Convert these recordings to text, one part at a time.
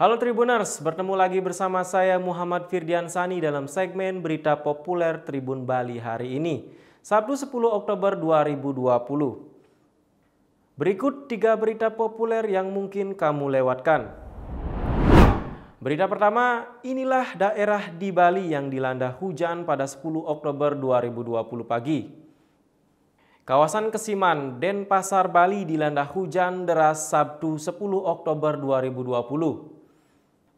Halo Tribuners, bertemu lagi bersama saya Muhammad Firdian Sani dalam segmen Berita Populer Tribun Bali hari ini, Sabtu 10 Oktober 2020. Berikut tiga berita populer yang mungkin kamu lewatkan. Berita pertama, inilah daerah di Bali yang dilanda hujan pada 10 Oktober 2020 pagi. Kawasan Kesiman, Denpasar, Bali dilanda hujan deras Sabtu 10 Oktober 2020.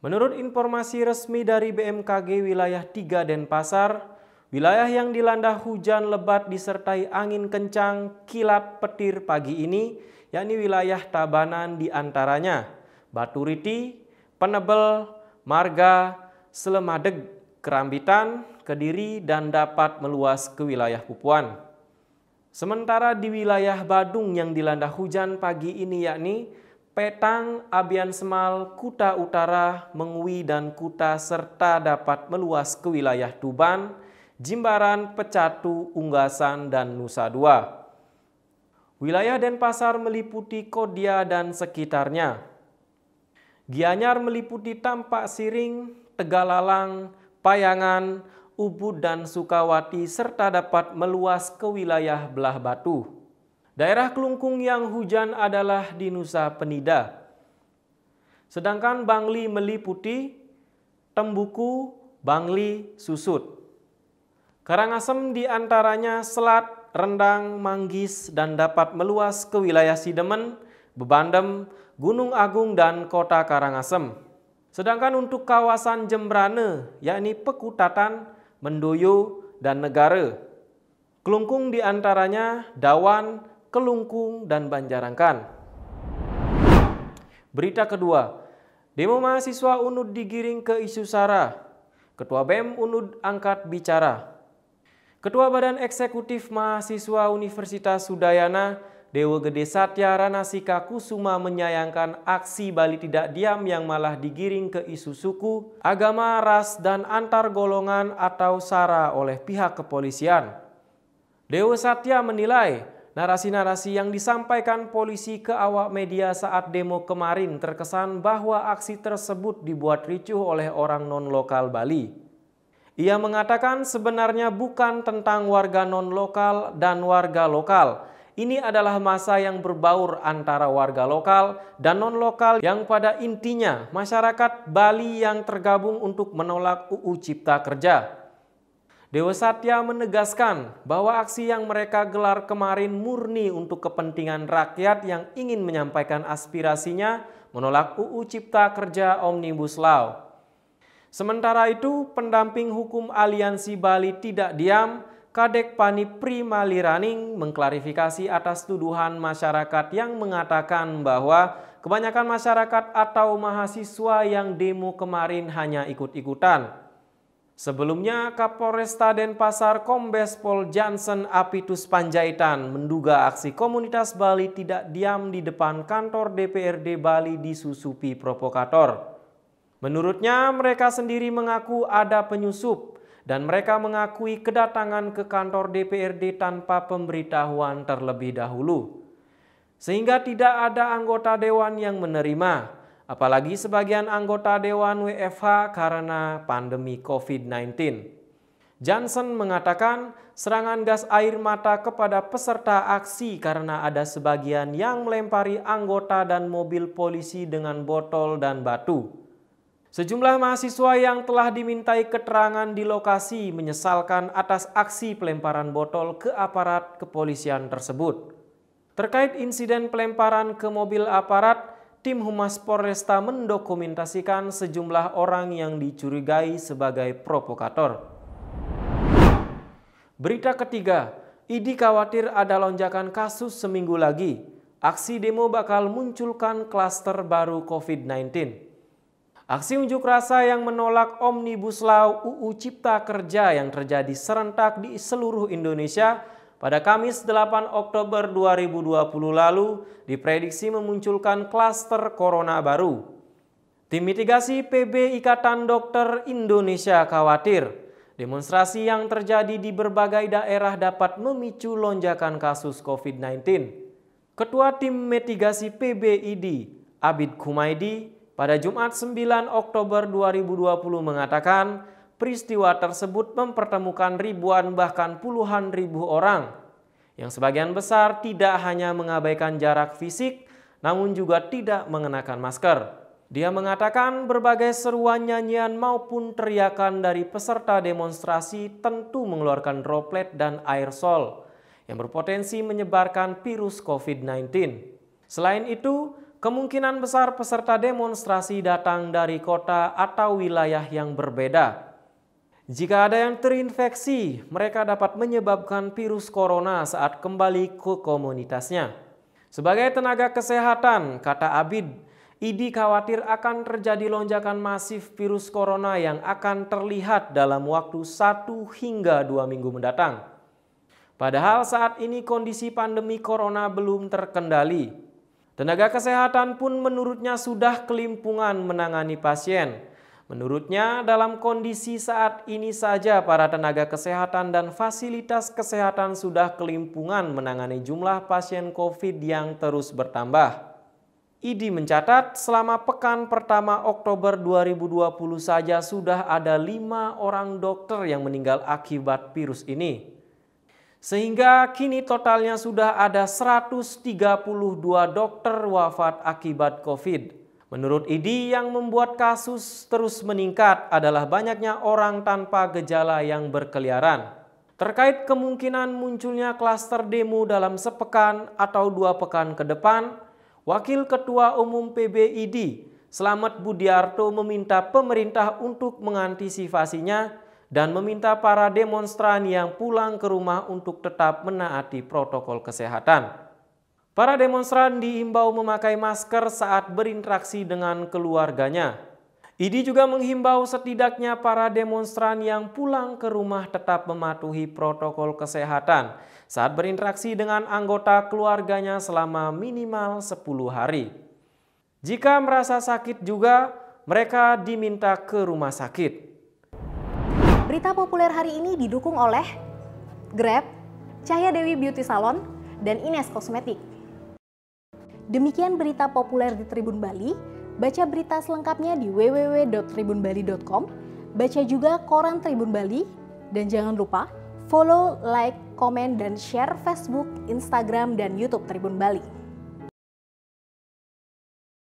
Menurut informasi resmi dari BMKG wilayah 3 Denpasar, wilayah yang dilanda hujan lebat disertai angin kencang, kilat, petir pagi ini, yakni wilayah Tabanan diantaranya, Riti, Penebel, Marga, Selemadeg, Kerambitan, Kediri, dan dapat meluas ke wilayah Pupuan. Sementara di wilayah Badung yang dilanda hujan pagi ini yakni Petang, Abian Semal, Kuta Utara, Mengwi dan Kuta serta dapat meluas ke wilayah Tuban, Jimbaran, Pecatu, Unggasan, dan Nusa Dua. Wilayah Denpasar meliputi Kodia dan sekitarnya. Gianyar meliputi Tampak Siring, Tegalalang, Payangan, Ubud dan Sukawati serta dapat meluas ke wilayah Belah Batu. Daerah Kelungkung yang hujan adalah di Nusa Penida. Sedangkan Bangli meliputi Tembuku, Bangli, Susut. Karangasem di antaranya Selat, Rendang, Manggis, dan dapat meluas ke wilayah Sidemen, Bebandem, Gunung Agung, dan Kota Karangasem. Sedangkan untuk kawasan Jembrane, yakni Pekutatan, Mendoyo, dan Negara. Kelungkung di diantaranya Dawan, Kelungkung, dan Banjarangkan. Berita kedua, demo mahasiswa UNUD digiring ke isu SARA. Ketua BEM UNUD angkat bicara. Ketua Badan Eksekutif Mahasiswa Universitas Sudayana, Dewa Gede Satya Ranasika Kusuma menyayangkan aksi Bali tidak diam yang malah digiring ke isu suku, agama, ras, dan antar golongan atau SARA oleh pihak kepolisian. Dewa Satya menilai Narasi-narasi yang disampaikan polisi ke awak media saat demo kemarin terkesan bahwa aksi tersebut dibuat ricuh oleh orang non-lokal Bali. Ia mengatakan sebenarnya bukan tentang warga non-lokal dan warga lokal. Ini adalah masa yang berbaur antara warga lokal dan non-lokal yang pada intinya masyarakat Bali yang tergabung untuk menolak UU Cipta Kerja. Dewa Satya menegaskan bahwa aksi yang mereka gelar kemarin murni untuk kepentingan rakyat yang ingin menyampaikan aspirasinya menolak UU Cipta Kerja Omnibus Law. Sementara itu, pendamping hukum Aliansi Bali tidak diam, Kadek Pani Prima Liraning mengklarifikasi atas tuduhan masyarakat yang mengatakan bahwa kebanyakan masyarakat atau mahasiswa yang demo kemarin hanya ikut-ikutan. Sebelumnya Kapolresta Denpasar Kombes Pol Johnson Apitus Panjaitan menduga aksi komunitas Bali tidak diam di depan kantor DPRD Bali disusupi provokator. Menurutnya mereka sendiri mengaku ada penyusup dan mereka mengakui kedatangan ke kantor DPRD tanpa pemberitahuan terlebih dahulu. Sehingga tidak ada anggota dewan yang menerima apalagi sebagian anggota Dewan WFH karena pandemi COVID-19. Johnson mengatakan serangan gas air mata kepada peserta aksi karena ada sebagian yang melempari anggota dan mobil polisi dengan botol dan batu. Sejumlah mahasiswa yang telah dimintai keterangan di lokasi menyesalkan atas aksi pelemparan botol ke aparat kepolisian tersebut. Terkait insiden pelemparan ke mobil aparat, tim Humas Polresta mendokumentasikan sejumlah orang yang dicurigai sebagai provokator. Berita ketiga, Idi khawatir ada lonjakan kasus seminggu lagi. Aksi demo bakal munculkan klaster baru COVID-19. Aksi unjuk rasa yang menolak Omnibus Law UU Cipta Kerja yang terjadi serentak di seluruh Indonesia pada Kamis 8 Oktober 2020 lalu diprediksi memunculkan klaster corona baru. Tim mitigasi PB Ikatan Dokter Indonesia khawatir demonstrasi yang terjadi di berbagai daerah dapat memicu lonjakan kasus COVID-19. Ketua Tim Mitigasi PBID, Abid Kumaidi, pada Jumat 9 Oktober 2020 mengatakan peristiwa tersebut mempertemukan ribuan bahkan puluhan ribu orang yang sebagian besar tidak hanya mengabaikan jarak fisik namun juga tidak mengenakan masker. Dia mengatakan berbagai seruan nyanyian maupun teriakan dari peserta demonstrasi tentu mengeluarkan droplet dan aerosol yang berpotensi menyebarkan virus COVID-19. Selain itu, kemungkinan besar peserta demonstrasi datang dari kota atau wilayah yang berbeda jika ada yang terinfeksi, mereka dapat menyebabkan virus corona saat kembali ke komunitasnya. Sebagai tenaga kesehatan, kata Abid, Idi khawatir akan terjadi lonjakan masif virus corona yang akan terlihat dalam waktu satu hingga dua minggu mendatang. Padahal saat ini kondisi pandemi corona belum terkendali. Tenaga kesehatan pun menurutnya sudah kelimpungan menangani pasien. Menurutnya, dalam kondisi saat ini saja para tenaga kesehatan dan fasilitas kesehatan sudah kelimpungan menangani jumlah pasien COVID yang terus bertambah. IDI mencatat selama pekan pertama Oktober 2020 saja sudah ada lima orang dokter yang meninggal akibat virus ini. Sehingga kini totalnya sudah ada 132 dokter wafat akibat COVID. Menurut IDI yang membuat kasus terus meningkat adalah banyaknya orang tanpa gejala yang berkeliaran. Terkait kemungkinan munculnya klaster demo dalam sepekan atau dua pekan ke depan, Wakil Ketua Umum PBID Selamat Budiarto meminta pemerintah untuk mengantisipasinya dan meminta para demonstran yang pulang ke rumah untuk tetap menaati protokol kesehatan. Para demonstran diimbau memakai masker saat berinteraksi dengan keluarganya. IDI juga menghimbau setidaknya para demonstran yang pulang ke rumah tetap mematuhi protokol kesehatan saat berinteraksi dengan anggota keluarganya selama minimal 10 hari. Jika merasa sakit juga, mereka diminta ke rumah sakit. Berita populer hari ini didukung oleh Grab, Cahaya Dewi Beauty Salon, dan Ines Kosmetik. Demikian berita populer di Tribun Bali. Baca berita selengkapnya di www.tribunbali.com. Baca juga koran Tribun Bali dan jangan lupa follow, like, komen, dan share Facebook, Instagram, dan YouTube Tribun Bali.